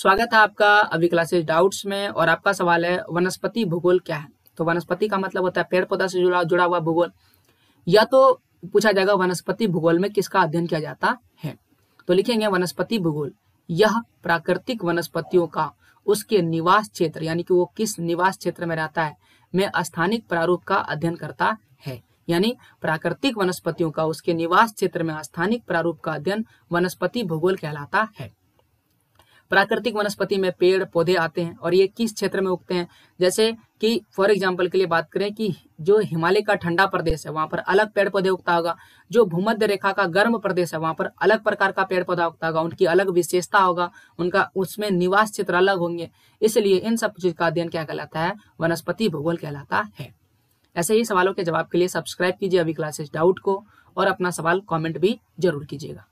स्वागत है आपका अभी क्लासेज डाउट्स में और आपका सवाल है वनस्पति भूगोल क्या है तो वनस्पति का मतलब होता है पेड़ पौधा से जुड़ा जुड़ा हुआ भूगोल या तो पूछा जाएगा वनस्पति भूगोल में किसका अध्ययन किया जाता है तो लिखेंगे वनस्पति भूगोल यह प्राकृतिक वनस्पतियों का उसके निवास क्षेत्र यानी कि वो किस निवास क्षेत्र में रहता है में स्थानिक प्रारूप का अध्ययन करता है यानी प्राकृतिक वनस्पतियों का उसके निवास क्षेत्र में स्थानिक प्रारूप का अध्ययन वनस्पति भूगोल कहलाता है प्राकृतिक वनस्पति में पेड़ पौधे आते हैं और ये किस क्षेत्र में उगते हैं जैसे कि फॉर एग्जाम्पल के लिए बात करें कि जो हिमालय का ठंडा प्रदेश है वहाँ पर अलग पेड़ पौधे उगता होगा जो भूमध्य रेखा का गर्म प्रदेश है वहाँ पर अलग प्रकार का पेड़ पौधा उगता होगा उनकी अलग विशेषता होगा उनका उसमें निवास क्षेत्र अलग होंगे इसलिए इन सब चीज का अध्ययन क्या कहलाता है वनस्पति भूगोल कहलाता है ऐसे ही सवालों के जवाब के लिए सब्सक्राइब कीजिए अभी क्लासेस डाउट को और अपना सवाल कमेंट भी जरूर कीजिएगा